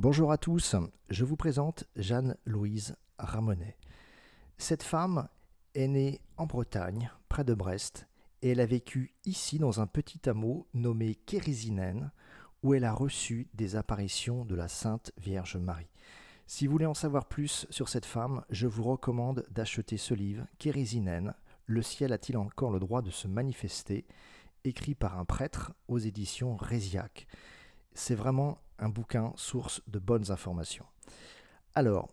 Bonjour à tous, je vous présente Jeanne-Louise Ramonet. Cette femme est née en Bretagne, près de Brest, et elle a vécu ici dans un petit hameau nommé Kérisinen, où elle a reçu des apparitions de la Sainte Vierge Marie. Si vous voulez en savoir plus sur cette femme, je vous recommande d'acheter ce livre, Kérisinen, Le ciel a-t-il encore le droit de se manifester écrit par un prêtre aux éditions Résiac. C'est vraiment un bouquin source de bonnes informations. Alors,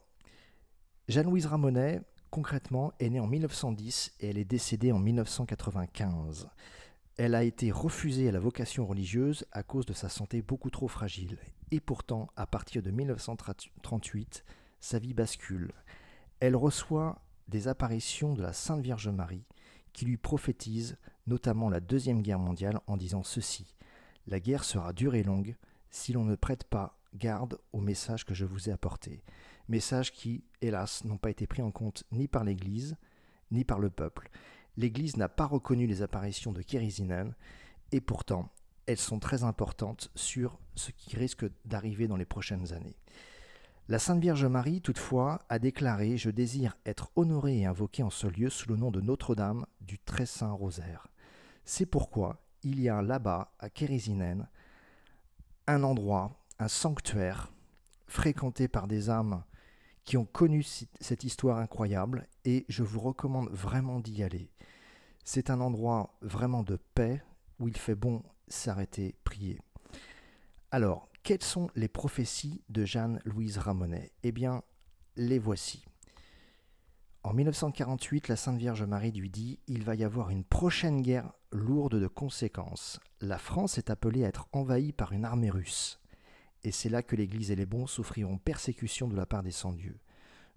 Jeanne-Louise Ramonet, concrètement, est née en 1910 et elle est décédée en 1995. Elle a été refusée à la vocation religieuse à cause de sa santé beaucoup trop fragile. Et pourtant, à partir de 1938, sa vie bascule. Elle reçoit des apparitions de la Sainte Vierge Marie qui lui prophétise notamment la Deuxième Guerre mondiale en disant ceci. La guerre sera dure et longue, si l'on ne prête pas garde aux messages que je vous ai apportés, messages qui, hélas, n'ont pas été pris en compte ni par l'Église, ni par le peuple. L'Église n'a pas reconnu les apparitions de Kérisinen, et pourtant, elles sont très importantes sur ce qui risque d'arriver dans les prochaines années. La Sainte Vierge Marie, toutefois, a déclaré Je désire être honorée et invoquée en ce lieu sous le nom de Notre-Dame du Très Saint Rosaire. C'est pourquoi il y a là-bas, à Kérisinen, un endroit, un sanctuaire, fréquenté par des âmes qui ont connu cette histoire incroyable et je vous recommande vraiment d'y aller. C'est un endroit vraiment de paix où il fait bon s'arrêter, prier. Alors, quelles sont les prophéties de Jeanne-Louise Ramonet Eh bien, les voici. En 1948, la Sainte Vierge Marie lui dit Il va y avoir une prochaine guerre lourde de conséquences. La France est appelée à être envahie par une armée russe. Et c'est là que l'Église et les bons souffriront persécution de la part des sans-dieux.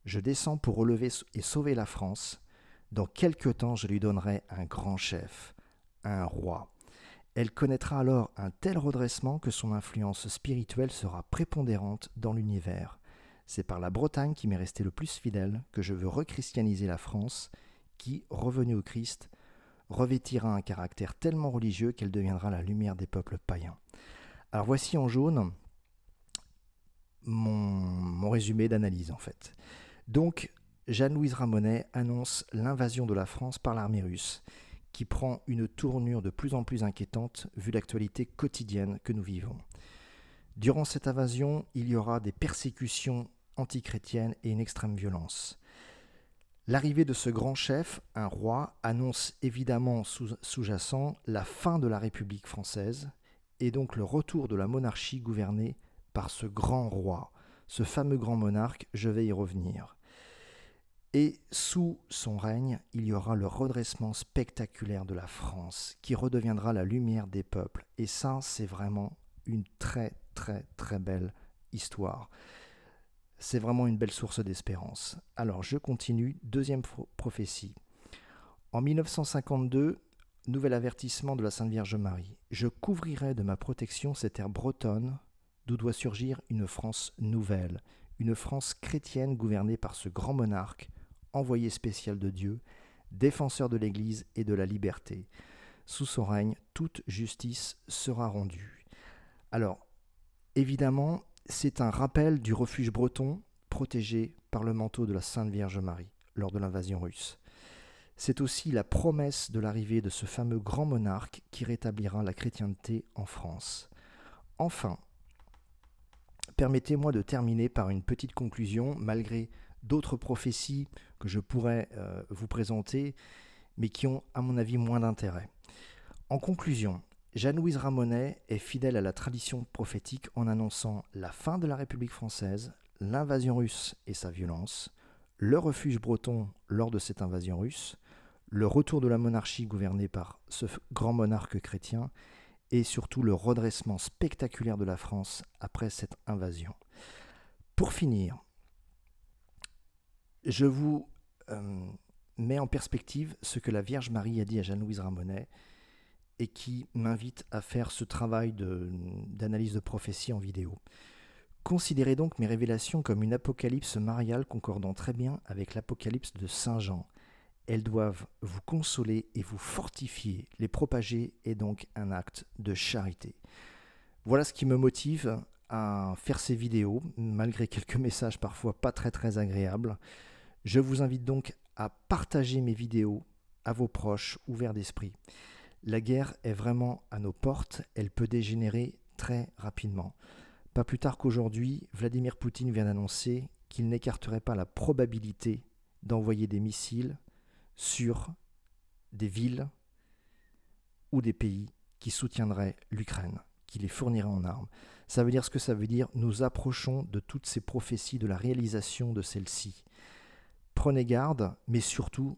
Je descends pour relever et sauver la France. Dans quelque temps, je lui donnerai un grand chef, un roi. Elle connaîtra alors un tel redressement que son influence spirituelle sera prépondérante dans l'univers. C'est par la Bretagne qui m'est restée le plus fidèle que je veux rechristianiser la France, qui, revenue au Christ, revêtira un caractère tellement religieux qu'elle deviendra la lumière des peuples païens. Alors voici en jaune mon, mon résumé d'analyse en fait. Donc Jeanne-Louise Ramonet annonce l'invasion de la France par l'armée russe, qui prend une tournure de plus en plus inquiétante vu l'actualité quotidienne que nous vivons. Durant cette invasion, il y aura des persécutions antichrétienne et une extrême violence. L'arrivée de ce grand chef, un roi, annonce évidemment sous-jacent la fin de la République française et donc le retour de la monarchie gouvernée par ce grand roi, ce fameux grand monarque, je vais y revenir. Et sous son règne, il y aura le redressement spectaculaire de la France, qui redeviendra la lumière des peuples. Et ça, c'est vraiment une très très très belle histoire c'est vraiment une belle source d'espérance. Alors je continue, deuxième prophétie. En 1952, nouvel avertissement de la Sainte Vierge Marie. Je couvrirai de ma protection cette terre bretonne d'où doit surgir une France nouvelle, une France chrétienne gouvernée par ce grand monarque, envoyé spécial de Dieu, défenseur de l'Église et de la liberté. Sous son règne, toute justice sera rendue. Alors, évidemment, c'est un rappel du refuge breton protégé par le manteau de la Sainte Vierge Marie lors de l'invasion russe. C'est aussi la promesse de l'arrivée de ce fameux grand monarque qui rétablira la chrétienté en France. Enfin, permettez-moi de terminer par une petite conclusion, malgré d'autres prophéties que je pourrais euh, vous présenter, mais qui ont, à mon avis, moins d'intérêt. En conclusion, Jeanne-Louise Ramonet est fidèle à la tradition prophétique en annonçant la fin de la République française, l'invasion russe et sa violence, le refuge breton lors de cette invasion russe, le retour de la monarchie gouvernée par ce grand monarque chrétien, et surtout le redressement spectaculaire de la France après cette invasion. Pour finir, je vous euh, mets en perspective ce que la Vierge Marie a dit à Jeanne-Louise Ramonet et qui m'invite à faire ce travail d'analyse de, prophétie en vidéo. Considérez donc mes révélations comme une apocalypse mariale concordant très bien avec l'apocalypse de Saint Jean. Elles doivent vous consoler et vous fortifier. Les propager est donc un acte de charité. Voilà ce qui me motive à faire ces vidéos, malgré quelques messages parfois pas très très agréables. Je vous invite donc à partager mes vidéos à vos proches ouverts d'esprit. La guerre est vraiment à nos portes, elle peut dégénérer très rapidement. Pas plus tard qu'aujourd'hui, Vladimir Poutine vient d'annoncer qu'il n'écarterait pas la probabilité d'envoyer des missiles sur des villes ou des pays qui soutiendraient l'Ukraine, qui les fourniraient en armes. Ça veut dire ce que ça veut dire, nous approchons de toutes ces prophéties, de la réalisation de celles-ci. Prenez garde, mais surtout,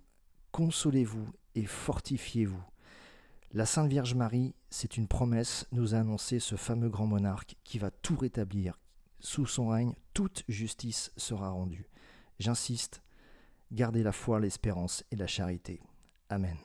consolez-vous et fortifiez-vous. La Sainte Vierge Marie, c'est une promesse, nous a annoncé ce fameux grand monarque qui va tout rétablir. Sous son règne, toute justice sera rendue. J'insiste, gardez la foi, l'espérance et la charité. Amen.